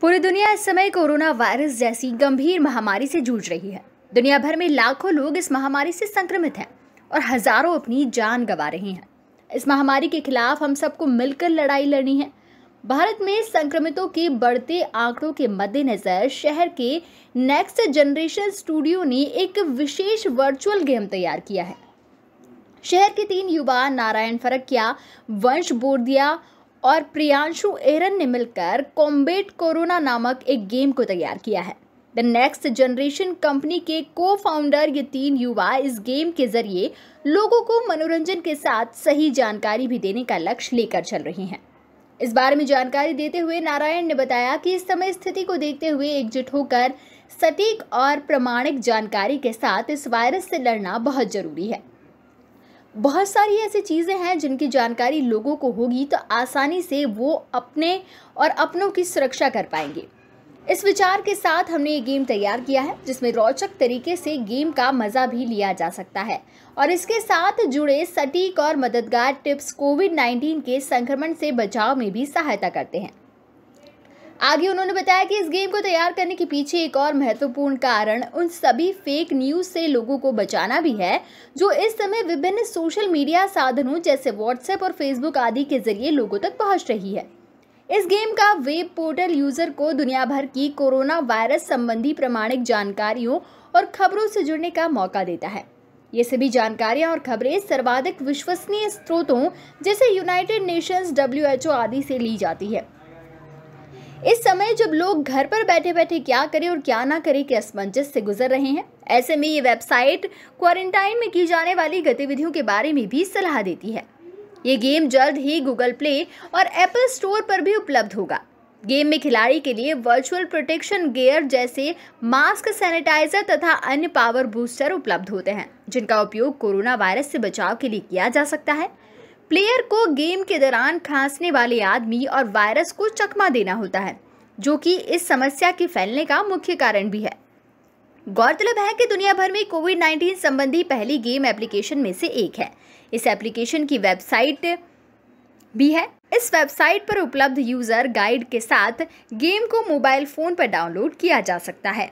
पूरी दुनिया इस समय कोरोना वायरस जैसी गंभीर महामारी से जूझ रही है दुनिया भर में लाखों लोग इस महामारी से संक्रमित हैं और हजारों अपनी जान गंवा रहे हैं इस महामारी के खिलाफ हम सबको मिलकर लड़ाई लड़नी है भारत में संक्रमितों के बढ़ते आंकड़ों के मद्देनज़र शहर के नेक्स्ट जनरेशन स्टूडियो ने एक विशेष वर्चुअल गेम तैयार किया है शहर के तीन युवा नारायण फरकिया वंश बोर्दिया और प्रियांशु एरन ने मिलकर कॉम्बेट कोरोना नामक एक गेम को तैयार किया है द नेक्स्ट जनरेशन कंपनी के को फाउंडर ये तीन युवा इस गेम के जरिए लोगों को मनोरंजन के साथ सही जानकारी भी देने का लक्ष्य लेकर चल रही हैं इस बारे में जानकारी देते हुए नारायण ने बताया कि इस समय स्थिति को देखते हुए एकजुट होकर सटीक और प्रमाणिक जानकारी के साथ इस वायरस से लड़ना बहुत जरूरी है बहुत सारी ऐसी चीज़ें हैं जिनकी जानकारी लोगों को होगी तो आसानी से वो अपने और अपनों की सुरक्षा कर पाएंगे इस विचार के साथ हमने ये गेम तैयार किया है जिसमें रोचक तरीके से गेम का मज़ा भी लिया जा सकता है और इसके साथ जुड़े सटीक और मददगार टिप्स कोविड 19 के संक्रमण से बचाव में भी सहायता करते हैं आगे उन्होंने बताया कि इस गेम को तैयार करने के पीछे एक और महत्वपूर्ण कारण उन सभी फेक न्यूज से लोगों को बचाना भी है जो इस समय विभिन्न सोशल मीडिया साधनों जैसे व्हाट्सएप और फेसबुक आदि के जरिए लोगों तक पहुंच रही है इस गेम का वेब पोर्टल यूजर को दुनिया भर की कोरोना वायरस संबंधी प्रमाणिक जानकारियों और खबरों से जुड़ने का मौका देता है ये सभी जानकारियां और खबरें सर्वाधिक विश्वसनीय स्रोतों जैसे यूनाइटेड नेशंस डब्ल्यू आदि से ली जाती है इस समय जब लोग घर पर बैठे बैठे क्या करें और क्या ना करें के असमंजस से गुजर रहे हैं ऐसे में ये वेबसाइट क्वारंटाइन में की जाने वाली गतिविधियों के बारे में भी सलाह देती है ये गेम जल्द ही गूगल प्ले और एप्पल स्टोर पर भी उपलब्ध होगा गेम में खिलाड़ी के लिए वर्चुअल प्रोटेक्शन गेयर जैसे मास्क सैनिटाइजर तथा अन्य पावर बूस्टर उपलब्ध होते हैं जिनका उपयोग कोरोना वायरस से बचाव के लिए किया जा सकता है प्लेयर को गेम के दौरान खांसने वाले आदमी और वायरस को चकमा देना होता है जो कि इस समस्या के फैलने का मुख्य कारण भी है गौरतलब है कि दुनिया भर में कोविड 19 संबंधी पहली गेम एप्लीकेशन में से एक है इस एप्लीकेशन की वेबसाइट भी है इस वेबसाइट पर उपलब्ध यूजर गाइड के साथ गेम को मोबाइल फोन पर डाउनलोड किया जा सकता है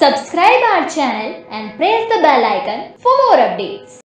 subscribe our channel and press the bell icon for more updates